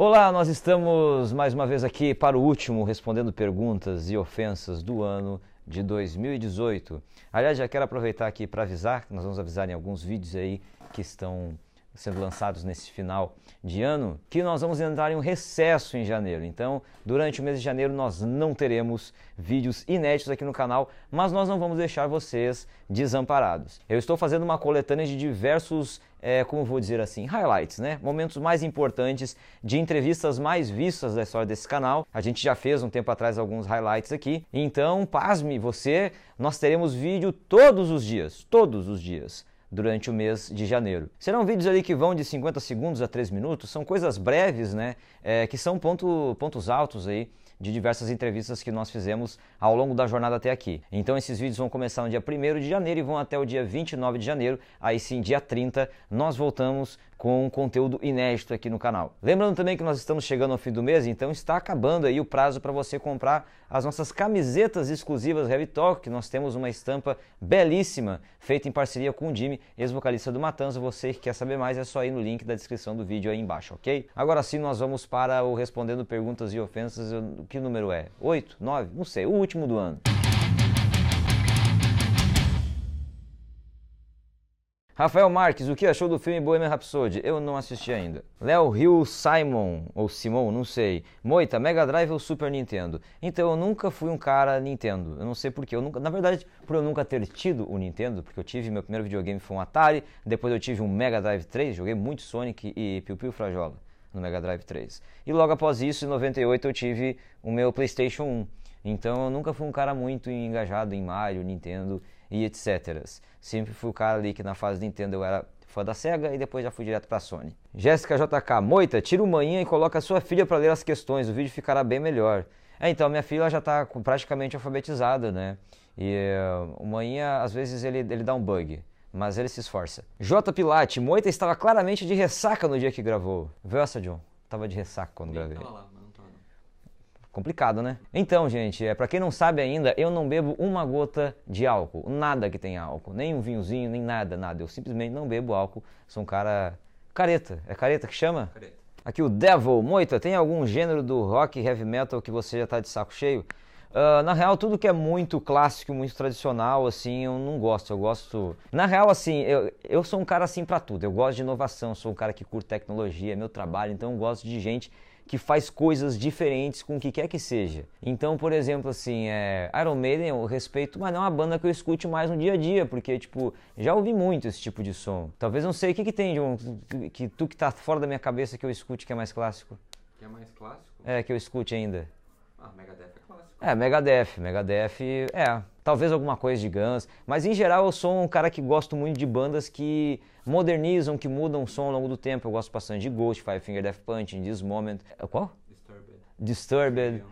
Olá, nós estamos mais uma vez aqui para o último respondendo perguntas e ofensas do ano de 2018. Aliás, já quero aproveitar aqui para avisar, nós vamos avisar em alguns vídeos aí que estão sendo lançados nesse final de ano, que nós vamos entrar em um recesso em janeiro. Então, durante o mês de janeiro nós não teremos vídeos inéditos aqui no canal, mas nós não vamos deixar vocês desamparados. Eu estou fazendo uma coletânea de diversos é, como vou dizer assim, highlights, né? Momentos mais importantes de entrevistas mais vistas da história desse canal. A gente já fez um tempo atrás alguns highlights aqui. Então, pasme você, nós teremos vídeo todos os dias, todos os dias durante o mês de janeiro. Serão vídeos ali que vão de 50 segundos a 3 minutos, são coisas breves, né? É, que são ponto, pontos altos aí de diversas entrevistas que nós fizemos ao longo da jornada até aqui. Então esses vídeos vão começar no dia 1 de janeiro e vão até o dia 29 de janeiro, aí sim, dia 30, nós voltamos com conteúdo inédito aqui no canal. Lembrando também que nós estamos chegando ao fim do mês, então está acabando aí o prazo para você comprar as nossas camisetas exclusivas Heavy Talk, que nós temos uma estampa belíssima, feita em parceria com o Jimmy, ex-vocalista do Matanza. Você que quer saber mais é só ir no link da descrição do vídeo aí embaixo, ok? Agora sim nós vamos para o Respondendo Perguntas e Ofensas, que número é? 8? 9? Não sei, o último do ano. Rafael Marques, o que achou do filme Bohemian Rhapsody? Eu não assisti ainda. Léo Hill Simon, ou Simon, não sei. Moita, Mega Drive ou Super Nintendo? Então, eu nunca fui um cara Nintendo. Eu não sei porquê. Eu nunca, na verdade, por eu nunca ter tido o Nintendo, porque eu tive, meu primeiro videogame foi um Atari, depois eu tive um Mega Drive 3, joguei muito Sonic e Piu Piu Frajola no Mega Drive 3. E logo após isso, em 98, eu tive o meu PlayStation 1. Então eu nunca fui um cara muito engajado em Mario, Nintendo e etc. Sempre fui o cara ali que na fase Nintendo eu era fã da SEGA e depois já fui direto pra Sony. Jéssica JK, Moita, tira o manhã e coloca a sua filha para ler as questões, o vídeo ficará bem melhor. É, então, minha filha já tá praticamente alfabetizada, né? E uh, o manhã, às vezes, ele, ele dá um bug mas ele se esforça. J. Pilate, Moita estava claramente de ressaca no dia que gravou. Vê essa, John? Tava de ressaca quando Nem gravei. Lá, Complicado, né? Então, gente, é para quem não sabe ainda, eu não bebo uma gota de álcool, nada que tenha álcool, nem um vinhozinho, nem nada, nada. Eu simplesmente não bebo álcool. Sou um cara careta. É careta que chama? Careta. Aqui o Devil Moita, tem algum gênero do rock heavy metal que você já tá de saco cheio? Uh, na real, tudo que é muito clássico, muito tradicional, assim, eu não gosto. Eu gosto. Na real, assim, eu, eu sou um cara assim para tudo. Eu gosto de inovação, sou um cara que curte tecnologia, é meu trabalho, então eu gosto de gente que faz coisas diferentes com o que quer que seja. Então, por exemplo, assim, é, Iron Maiden eu respeito, mas não é uma banda que eu escute mais no dia a dia, porque, tipo, já ouvi muito esse tipo de som. Talvez não sei o que, que tem, João que, que tu que tá fora da minha cabeça que eu escute que é mais clássico. Que é mais clássico? É, que eu escute ainda. Ah, Megadeth é, Megadeth, Megadeth, é, talvez alguma coisa de Guns, mas em geral eu sou um cara que gosto muito de bandas que modernizam, que mudam o som ao longo do tempo. Eu gosto bastante de Ghost, Five Finger Death Punch, In This Moment, é, qual? Disturbed. Disturbed.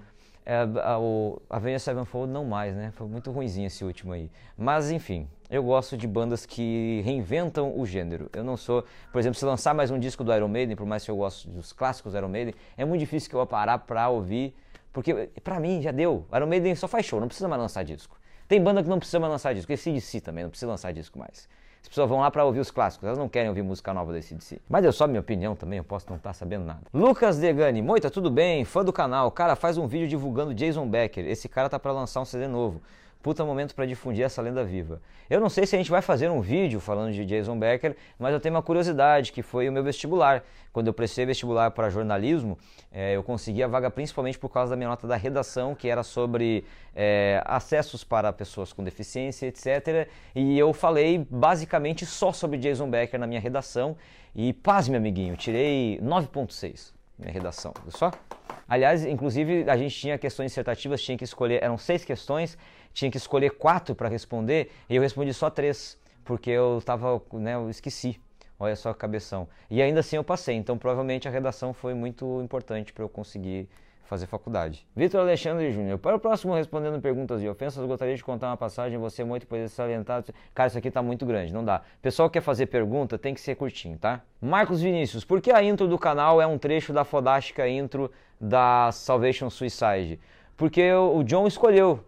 É, a, o Sevenfold não mais, né? Foi muito ruimzinho esse último aí. Mas enfim, eu gosto de bandas que reinventam o gênero. Eu não sou, por exemplo, se lançar mais um disco do Iron Maiden, por mais que eu goste dos clássicos do Iron Maiden, é muito difícil que eu vá parar pra ouvir porque pra mim já deu. Iron Maiden só faz show, não precisa mais lançar disco. Tem banda que não precisa mais lançar disco, esse DC também, não precisa lançar disco mais. As pessoas vão lá para ouvir os clássicos, elas não querem ouvir música nova desse DC. Mas eu é só minha opinião também, eu posso não estar tá sabendo nada. Lucas Degani, Moita, tudo bem? Fã do canal. Cara, faz um vídeo divulgando Jason Becker. Esse cara tá para lançar um CD novo puta momento para difundir essa lenda viva. Eu não sei se a gente vai fazer um vídeo falando de Jason Becker, mas eu tenho uma curiosidade que foi o meu vestibular. Quando eu prestei vestibular para jornalismo, é, eu consegui a vaga principalmente por causa da minha nota da redação, que era sobre é, acessos para pessoas com deficiência, etc. E eu falei basicamente só sobre Jason Becker na minha redação. E paz, meu amiguinho, tirei 9,6 minha redação. Viu só? Aliás, inclusive, a gente tinha questões dissertativas, tinha que escolher, eram seis questões, tinha que escolher quatro para responder, e eu respondi só três, porque eu estava, né, eu esqueci. Olha só a cabeção. E ainda assim eu passei, então provavelmente a redação foi muito importante para eu conseguir fazer faculdade. Vitor Alexandre Júnior, para o próximo Respondendo Perguntas e Ofensas, gostaria de contar uma passagem, você é muito poderia salientar. Cara, isso aqui está muito grande, não dá. Pessoal que quer fazer pergunta, tem que ser curtinho, tá? Marcos Vinícius, por que a intro do canal é um trecho da fodástica intro da Salvation Suicide? Porque o John escolheu.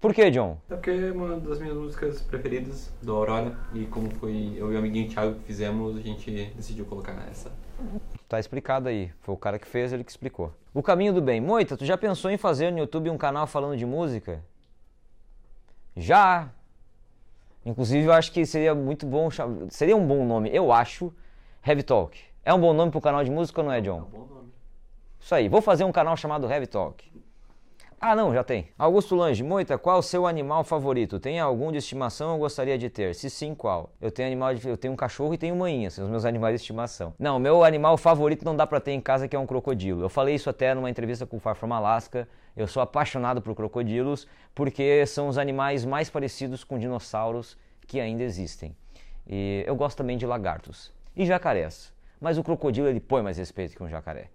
Por que, John? É porque é uma das minhas músicas preferidas do Aurora e como foi eu e o amiguinho Thiago que fizemos, a gente decidiu colocar essa. Tá explicado aí. Foi o cara que fez, ele que explicou. O caminho do bem. Moita, tu já pensou em fazer no YouTube um canal falando de música? Já. Inclusive, eu acho que seria muito bom. Seria um bom nome, eu acho. Heavy Talk. É um bom nome pro canal de música ou não é, John? É um bom nome. Isso aí. Vou fazer um canal chamado Heavy Talk. Ah, não, já tem. Augusto Lange, Moita, qual o seu animal favorito? Tem algum de estimação eu gostaria de ter? Se sim, qual? Eu tenho animal de... eu tenho um cachorro e tenho manhinha, são os meus animais de estimação. Não, meu animal favorito não dá para ter em casa que é um crocodilo. Eu falei isso até numa entrevista com o Far From Alaska. Eu sou apaixonado por crocodilos porque são os animais mais parecidos com dinossauros que ainda existem. E eu gosto também de lagartos e jacarés. Mas o crocodilo ele põe mais respeito que um jacaré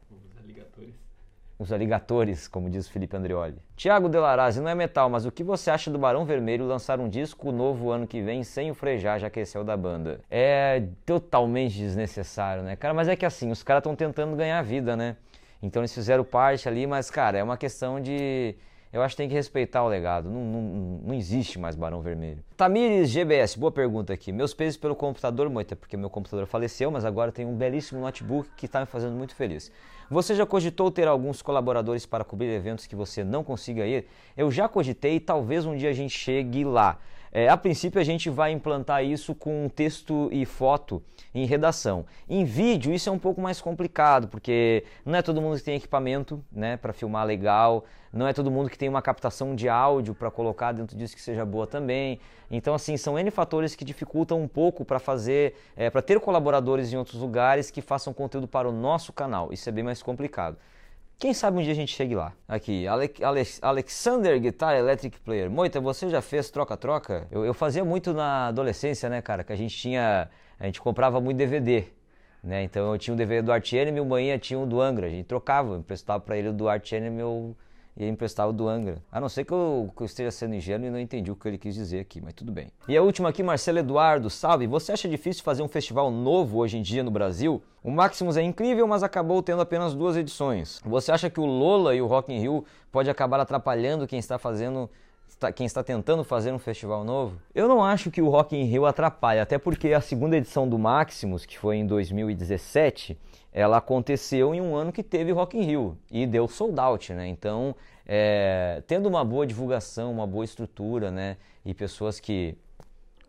os aligatores, como diz o Felipe Andrioli. Tiago Delarazzi, não é metal, mas o que você acha do Barão Vermelho lançar um disco novo ano que vem sem o Frejá, já que esse é o da banda? É totalmente desnecessário, né? Cara, mas é que assim, os caras estão tentando ganhar vida, né? Então eles fizeram parte ali, mas cara, é uma questão de eu acho que tem que respeitar o legado. Não, não, não existe mais Barão Vermelho. Tamires GBS, boa pergunta aqui. Meus pesos pelo computador, Moita, porque meu computador faleceu, mas agora tem um belíssimo notebook que está me fazendo muito feliz. Você já cogitou ter alguns colaboradores para cobrir eventos que você não consiga ir? Eu já cogitei e talvez um dia a gente chegue lá. É, a princípio, a gente vai implantar isso com texto e foto em redação. Em vídeo, isso é um pouco mais complicado, porque não é todo mundo que tem equipamento né, para filmar legal, não é todo mundo que tem uma captação de áudio para colocar dentro disso que seja boa também. Então, assim, são N fatores que dificultam um pouco para fazer, é, para ter colaboradores em outros lugares que façam conteúdo para o nosso canal. Isso é bem mais complicado. Quem sabe um dia a gente chegue lá. Aqui, Ale Ale Alexander Guitar Electric Player. Moita, você já fez troca-troca? Eu, eu, fazia muito na adolescência, né, cara? Que a gente tinha. A gente comprava muito DVD. Né? Então eu tinha um DVD do Art Enemy, o manhã tinha um do Angra. A gente trocava, eu emprestava para ele o do Art Enemy, eu e emprestava do Angra. A não ser que eu, que eu esteja sendo ingênuo e não entendi o que ele quis dizer aqui, mas tudo bem. E a última aqui, Marcelo Eduardo, salve! Você acha difícil fazer um festival novo hoje em dia no Brasil? O Maximus é incrível, mas acabou tendo apenas duas edições. Você acha que o Lola e o Rock in Rio pode acabar atrapalhando quem está fazendo quem está tentando fazer um festival novo, eu não acho que o Rock in Rio atrapalhe, até porque a segunda edição do Maximus, que foi em 2017, ela aconteceu em um ano que teve Rock in Rio e deu sold out, né? Então, é, tendo uma boa divulgação, uma boa estrutura, né, e pessoas que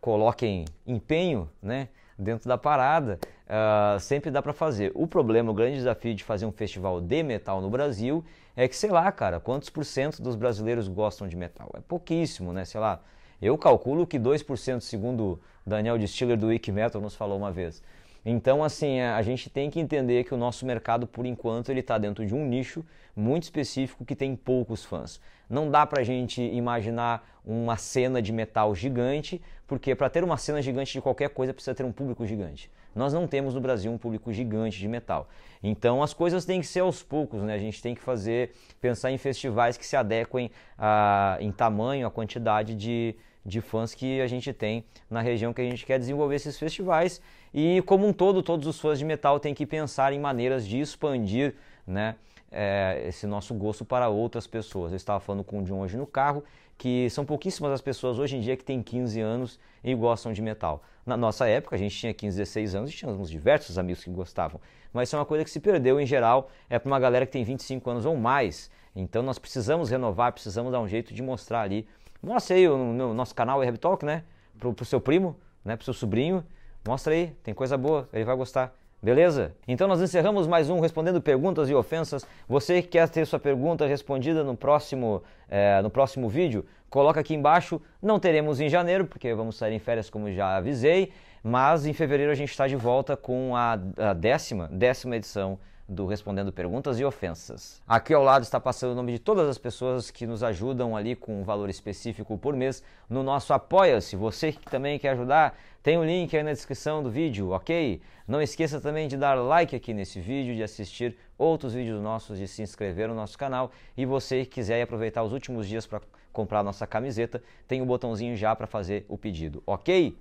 coloquem empenho, né, dentro da parada, uh, sempre dá para fazer. O problema, o grande desafio de fazer um festival de metal no Brasil é que, sei lá, cara, quantos por cento dos brasileiros gostam de metal? É pouquíssimo, né? Sei lá, eu calculo que 2%, segundo Daniel Distiller do Wiki Metal nos falou uma vez. Então, assim, é, a gente tem que entender que o nosso mercado, por enquanto, ele está dentro de um nicho muito específico que tem poucos fãs. Não dá para a gente imaginar uma cena de metal gigante, porque para ter uma cena gigante de qualquer coisa precisa ter um público gigante. Nós não temos no Brasil um público gigante de metal. Então as coisas têm que ser aos poucos, né? A gente tem que fazer, pensar em festivais que se adequem a, em tamanho, a quantidade de, de fãs que a gente tem na região que a gente quer desenvolver esses festivais e como um todo, todos os fãs de metal têm que pensar em maneiras de expandir, né? É, esse nosso gosto para outras pessoas. Eu estava falando com o John hoje no carro que são pouquíssimas as pessoas hoje em dia que têm 15 anos e gostam de metal. Na nossa época, a gente tinha 15, 16 anos e tínhamos diversos amigos que gostavam, mas isso é uma coisa que se perdeu em geral, é para uma galera que tem 25 anos ou mais. Então nós precisamos renovar, precisamos dar um jeito de mostrar ali. Mostra aí o, no, nosso canal Web Talk, né? Para o seu primo, né? para o seu sobrinho Mostra aí, tem coisa boa, ele vai gostar. Beleza? Então nós encerramos mais um Respondendo Perguntas e Ofensas. Você que quer ter sua pergunta respondida no próximo, é, no próximo vídeo, coloca aqui embaixo. Não teremos em janeiro, porque vamos sair em férias, como já avisei. Mas em fevereiro a gente está de volta com a, a décima, décima edição do Respondendo Perguntas e Ofensas. Aqui ao lado está passando o nome de todas as pessoas que nos ajudam ali com um valor específico por mês no nosso Apoia-se. Você que também quer ajudar, tem o um link aí na descrição do vídeo, ok? Não esqueça também de dar like aqui nesse vídeo, de assistir outros vídeos nossos, de se inscrever no nosso canal. E você que quiser aproveitar os últimos dias para comprar nossa camiseta, tem o um botãozinho já para fazer o pedido, ok?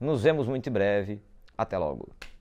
Nos vemos muito em breve. Até logo.